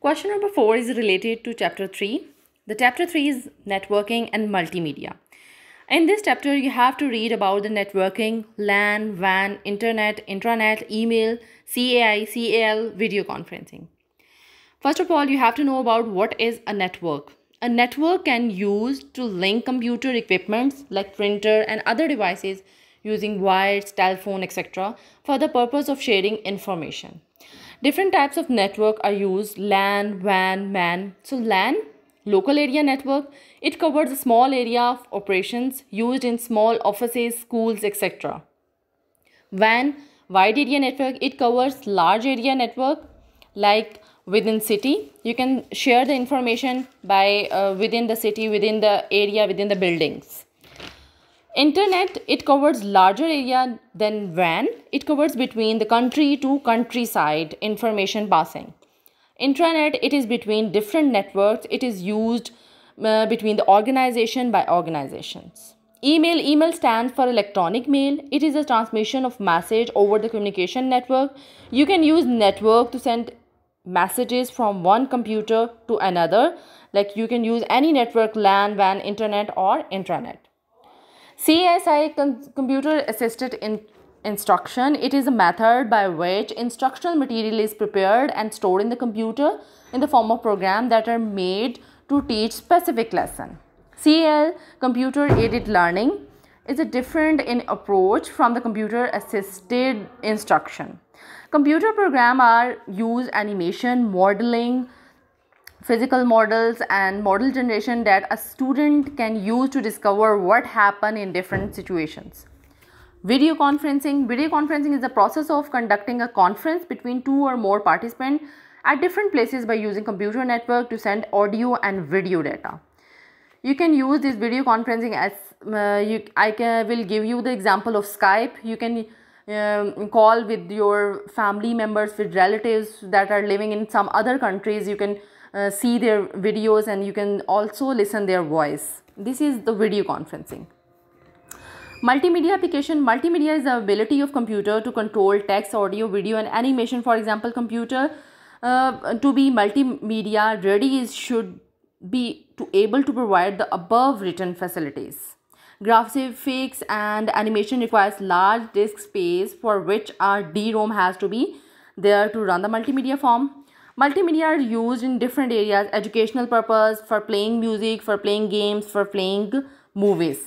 Question number 4 is related to chapter 3. The chapter 3 is networking and multimedia. In this chapter, you have to read about the networking, LAN, WAN, internet, intranet, email, CAI, CAL, video conferencing. First of all, you have to know about what is a network. A network can use to link computer equipments like printer and other devices using wires, telephone, etc. for the purpose of sharing information. Different types of network are used LAN, WAN, MAN. So LAN, local area network, it covers a small area of operations used in small offices, schools, etc. WAN, wide area network, it covers large area network like within city. You can share the information by uh, within the city, within the area, within the buildings. Internet, it covers larger area than WAN. It covers between the country to countryside information passing. Intranet, it is between different networks. It is used uh, between the organization by organizations. Email, email stands for electronic mail. It is a transmission of message over the communication network. You can use network to send messages from one computer to another. Like you can use any network, LAN, WAN, internet or intranet. CSI computer assisted in instruction it is a method by which instructional material is prepared and stored in the computer in the form of program that are made to teach specific lesson cl computer aided learning is a different in approach from the computer assisted instruction computer program are use animation modeling physical models and model generation that a student can use to discover what happened in different situations. Video conferencing. Video conferencing is the process of conducting a conference between two or more participants at different places by using computer network to send audio and video data. You can use this video conferencing as uh, you, I can, will give you the example of Skype. You can um, call with your family members, with relatives that are living in some other countries. You can uh, see their videos and you can also listen their voice this is the video conferencing multimedia application multimedia is the ability of computer to control text audio video and animation for example computer uh, to be multimedia ready is should be to able to provide the above written facilities graphics and animation requires large disk space for which our DROM has to be there to run the multimedia form multimedia are used in different areas educational purpose for playing music for playing games for playing movies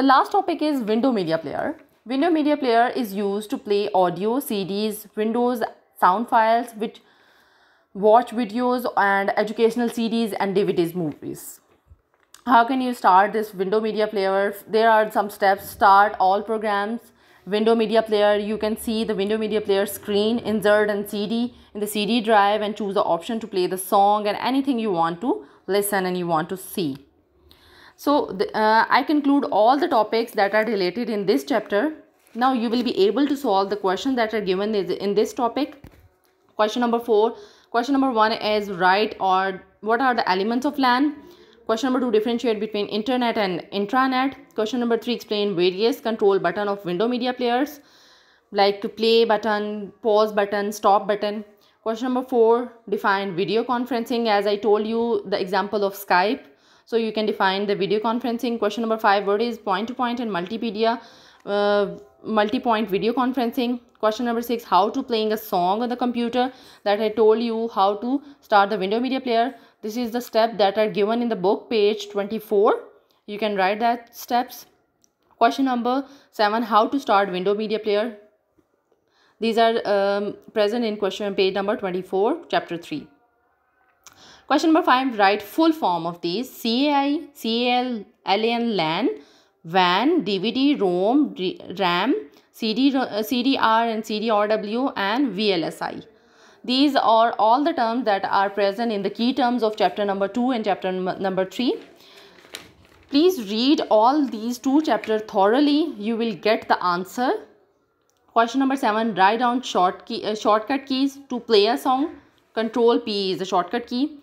the last topic is window media player window media player is used to play audio cds windows sound files which watch videos and educational cds and dvds movies how can you start this window media player there are some steps start all programs window media player you can see the window media player screen insert and cd in the cd drive and choose the option to play the song and anything you want to listen and you want to see so the, uh, i conclude all the topics that are related in this chapter now you will be able to solve the questions that are given in this topic question number four question number one is write or what are the elements of lan Question number two, differentiate between internet and intranet. Question number three, explain various control button of window media players like play button, pause button, stop button. Question number four, define video conferencing. As I told you, the example of Skype. So you can define the video conferencing. Question number five, what is point-to-point -point and multipedia, uh, multi-point video conferencing? Question number six, how to playing a song on the computer that I told you how to start the window media player this is the step that are given in the book page 24 you can write that steps question number 7 how to start window media player these are um, present in question page number 24 chapter 3 question number 5 write full form of these cai lan lan van dvd rom ram cd uh, cdr and cdrw and vlsi these are all the terms that are present in the key terms of chapter number 2 and chapter number 3. Please read all these two chapters thoroughly. You will get the answer. Question number 7. Write down short key, uh, shortcut keys to play a song. Control P is the shortcut key.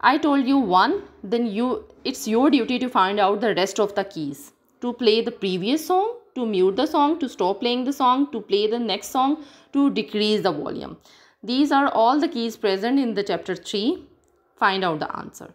I told you one, then you it's your duty to find out the rest of the keys. To play the previous song, to mute the song, to stop playing the song, to play the next song, to decrease the volume. These are all the keys present in the chapter 3. Find out the answer.